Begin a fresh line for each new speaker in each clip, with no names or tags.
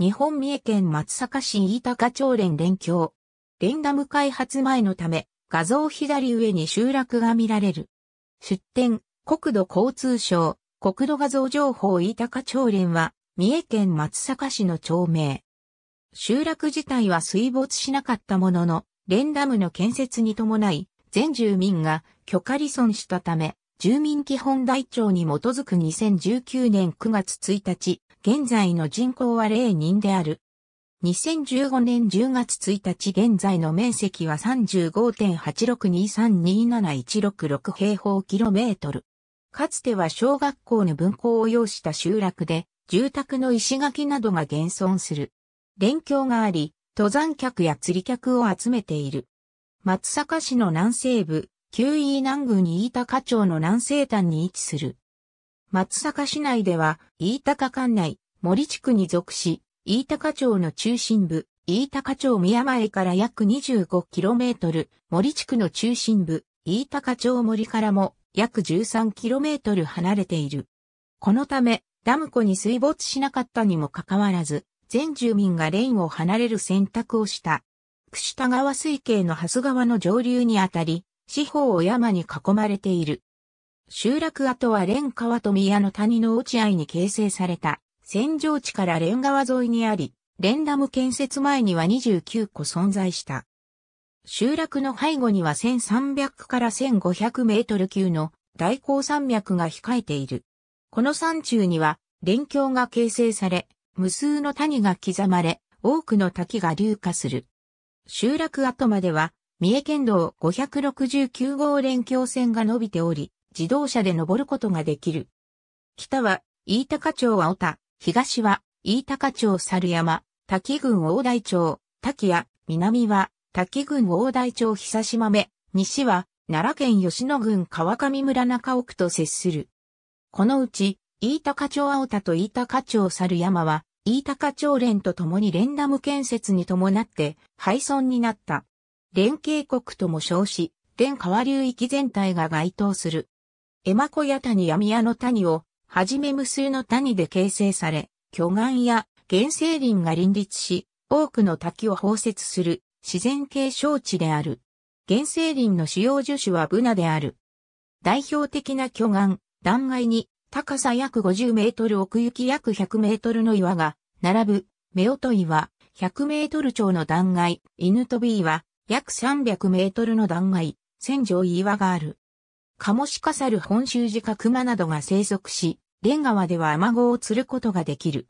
日本三重県松阪市飯高町連連レンダム開発前のため、画像左上に集落が見られる。出展、国土交通省、国土画像情報飯高町連は、三重県松阪市の町名。集落自体は水没しなかったものの、レンダムの建設に伴い、全住民が許可離損したため、住民基本台帳に基づく2019年9月1日、現在の人口は0人である。2015年10月1日現在の面積は35.86232716平方キロメートル。かつては小学校の分校を要した集落で、住宅の石垣などが現存する。連橋があり、登山客や釣り客を集めている。松阪市の南西部、旧伊南郡飯高町の南西端に位置する。松阪市内では、飯高管内、森地区に属し、飯高町の中心部、飯高町宮前から約 25km、森地区の中心部、飯高町森からも約 13km 離れている。このため、ダム湖に水没しなかったにもかかわらず、全住民がレインを離れる選択をした。串田川水系のハス川の上流にあたり、四方を山に囲まれている。集落跡は蓮川と宮の谷の落合に形成された、戦場地から蓮川沿いにあり、蓮ダム建設前には29個存在した。集落の背後には1300から1500メートル級の大高山脈が控えている。この山中には、連橋が形成され、無数の谷が刻まれ、多くの滝が流下する。集落跡までは、三重県道569号連橋線が伸びており、自動車で登ることができる。北は、飯高町青田、東は、飯高町猿山、滝郡大台町、滝谷、南は、滝郡大台町久島目、西は、奈良県吉野郡川上村中奥と接する。このうち、飯高町青田と飯高町猿山は、飯高町連と共に連ダム建設に伴って、廃村になった。連携国とも称し、連川流域全体が該当する。エマコヤ谷や宮の谷を、はじめ無数の谷で形成され、巨岩や原生林が林立し、多くの滝を包摂する自然系小地である。原生林の主要樹種はブナである。代表的な巨岩、断崖に高さ約50メートル奥行き約100メートルの岩が並ぶ、目音岩、100メートル超の断崖、犬飛び岩、約300メートルの断崖、千丈岩がある。カモシカサル本州寺か熊などが生息し、レン川ではアマゴを釣ることができる。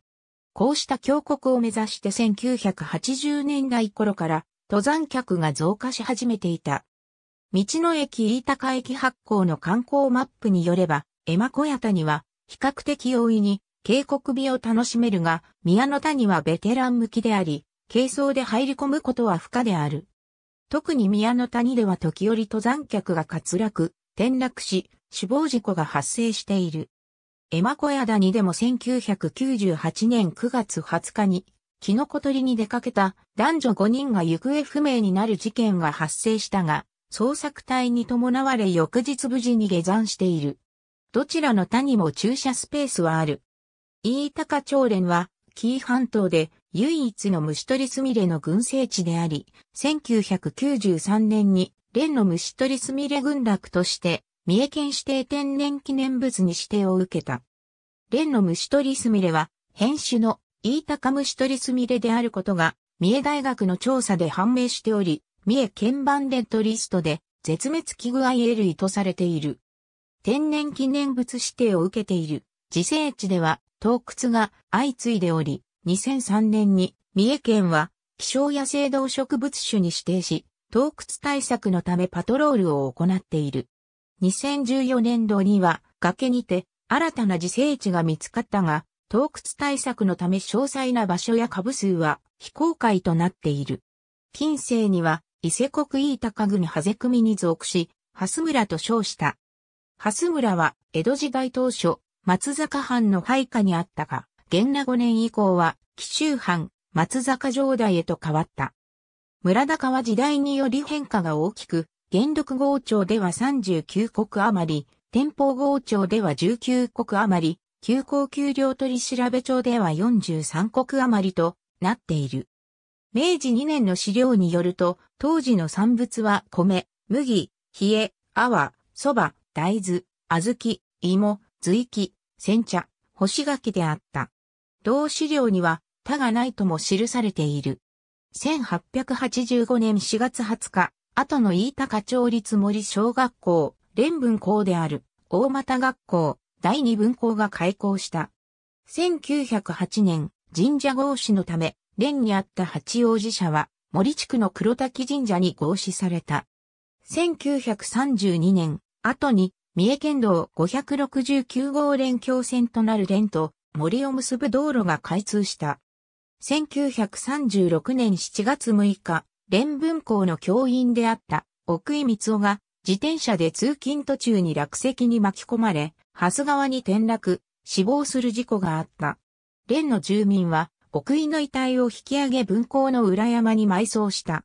こうした峡谷を目指して1980年代頃から登山客が増加し始めていた。道の駅飯高駅発行の観光マップによれば、エマ小屋谷は比較的容易に渓谷美を楽しめるが、宮の谷はベテラン向きであり、軽装で入り込むことは不可である。特に宮の谷では時折登山客が滑落、転落し、死亡事故が発生している。エマ小屋谷でも1998年9月20日に、キノコ取りに出かけた男女5人が行方不明になる事件が発生したが、捜索隊に伴われ翌日無事に下山している。どちらの谷も駐車スペースはある。飯高町連は、紀伊半島で唯一の虫取りすみれの群生地であり、1993年に、連の虫取りすみれ群落として、三重県指定天然記念物に指定を受けた。連の虫取りすみれは、変種のイータカ虫取りすみれであることが、三重大学の調査で判明しており、三重県版レッドリストで、絶滅危惧 IL とされている。天然記念物指定を受けている、自生地では、洞窟が相次いでおり、2003年に三重県は気象野生動植物種に指定し、洞窟対策のためパトロールを行っている。2014年度には崖にて新たな自生地が見つかったが、洞窟対策のため詳細な場所や株数は非公開となっている。近世には伊勢国飯高郡ハゼ組に属し、ハス村と称した。ハス村は江戸時代当初、松坂藩の配下にあったが、元羅5年以降は、紀州藩、松坂城代へと変わった。村高は時代により変化が大きく、元禄号町では39国余り、天保号町では19国余り、旧高丘陵取調べ庁では43国余りとなっている。明治2年の資料によると、当時の産物は米、麦、冷え、泡、蕎麦、大豆、小豆、芋、随気、煎茶、干し柿であった。同資料には他がないとも記されている。1885年4月20日、後の飯高町立森小学校、連文校である大股学校、第二分校が開校した。1908年、神社合祀のため、連にあった八王子社は、森地区の黒滝神社に合祀された。1932年、後に、三重県道569号連橋線となる連と、森を結ぶ道路が開通した。1936年7月6日、連文校の教員であった奥井光夫が自転車で通勤途中に落石に巻き込まれ、蓮川に転落、死亡する事故があった。連の住民は奥井の遺体を引き上げ文校の裏山に埋葬した。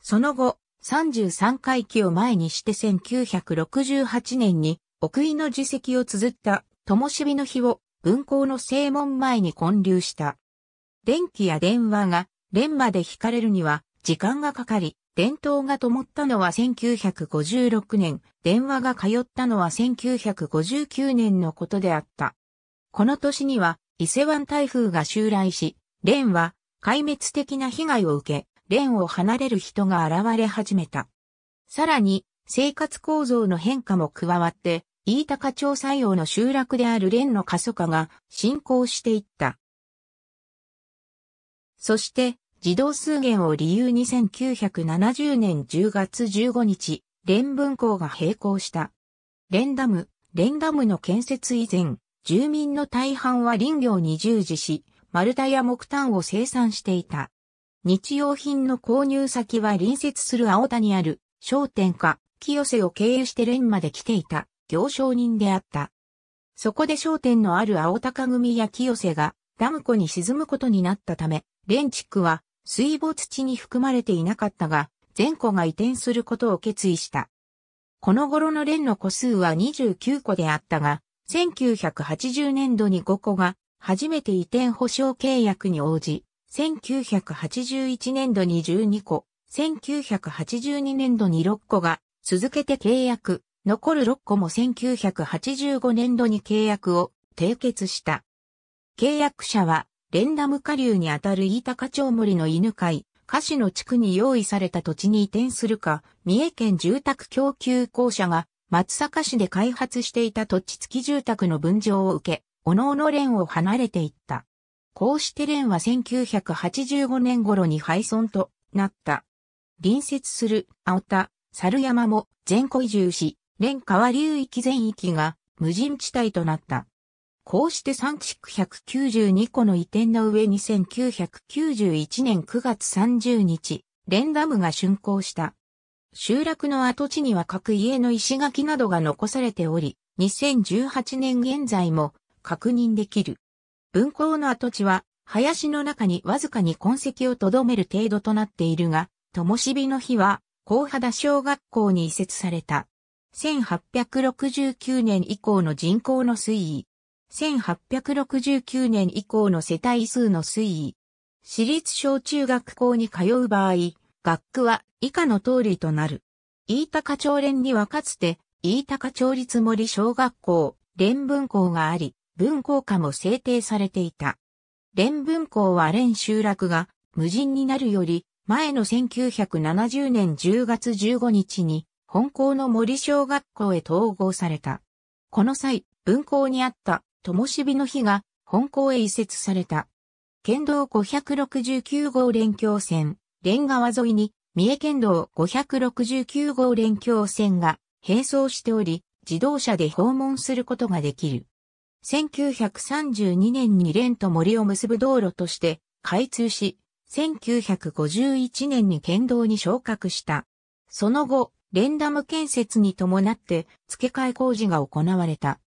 その後、33回忌を前にして1968年に奥井の自責を綴った灯火の日を軍港の正門前に建立した。電気や電話が連まで引かれるには時間がかかり、電灯が灯ったのは1956年、電話が通ったのは1959年のことであった。この年には伊勢湾台風が襲来し、連は壊滅的な被害を受け、連を離れる人が現れ始めた。さらに、生活構造の変化も加わって、飯高町西洋の集落である蓮の過疎化が進行していった。そして、児童数減を理由に1970年10月15日、連文校が閉校した。連ダム、連ダムの建設以前、住民の大半は林業に従事し、丸太や木炭を生産していた。日用品の購入先は隣接する青田にある商店か、清瀬を経由して連まで来ていた。行商人であった。そこで商店のある青鷹組や清瀬がダム湖に沈むことになったため、レンチックは水没地に含まれていなかったが、全湖が移転することを決意した。この頃のレンの個数は29個であったが、1980年度に5個が初めて移転保証契約に応じ、1981年度に12個、1982年度に6個が続けて契約、残る6個も1985年度に契約を締結した。契約者は、レンダム下流にあたる飯高町森の犬飼、菓の地区に用意された土地に移転するか、三重県住宅供給公社が松阪市で開発していた土地付き住宅の分譲を受け、おのおの連を離れていった。こうして連は1985年頃に廃村となった。隣接する青田、猿山も全戸移住し、連川流域全域が無人地帯となった。こうして3地区192個の移転の上2 9 9 1年9月30日、レンダムが竣工した。集落の跡地には各家の石垣などが残されており、2018年現在も確認できる。分校の跡地は、林の中にわずかに痕跡を留める程度となっているが、灯火の日は、高肌小学校に移設された。1869年以降の人口の推移。1869年以降の世帯数の推移。私立小中学校に通う場合、学区は以下の通りとなる。飯高町連にはかつて、飯高町立森小学校、連文校があり、文校科も制定されていた。連文校は連集落が無人になるより、前の1970年10月15日に、本校の森小学校へ統合された。この際、文校にあった灯火の火が本校へ移設された。県道569号連橋線、連川沿いに、三重県道569号連橋線が並走しており、自動車で訪問することができる。1932年に連と森を結ぶ道路として開通し、1951年に県道に昇格した。その後、レンダム建設に伴って付け替え工事が行われた。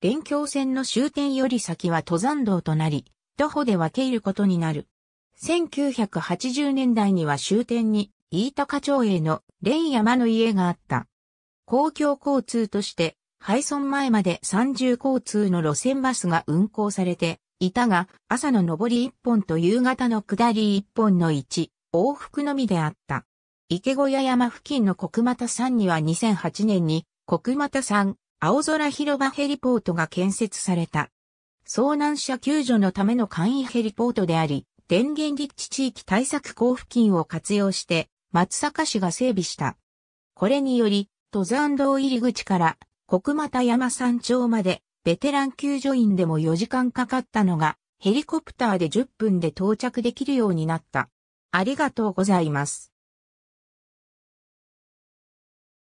連橋線の終点より先は登山道となり、徒歩で分け入ることになる。1980年代には終点に飯高町への連山の家があった。公共交通として、廃村前まで三重交通の路線バスが運行されていたが、朝の上り一本と夕方の下り一本の一、往復のみであった。池小屋山付近の国又山には2008年に国又山青空広場ヘリポートが建設された。遭難者救助のための簡易ヘリポートであり、電源立地地域対策交付金を活用して松阪市が整備した。これにより、登山道入り口から国又山山頂までベテラン救助員でも4時間かかったのが、ヘリコプターで10分で到着できるようになった。ありがとうございます。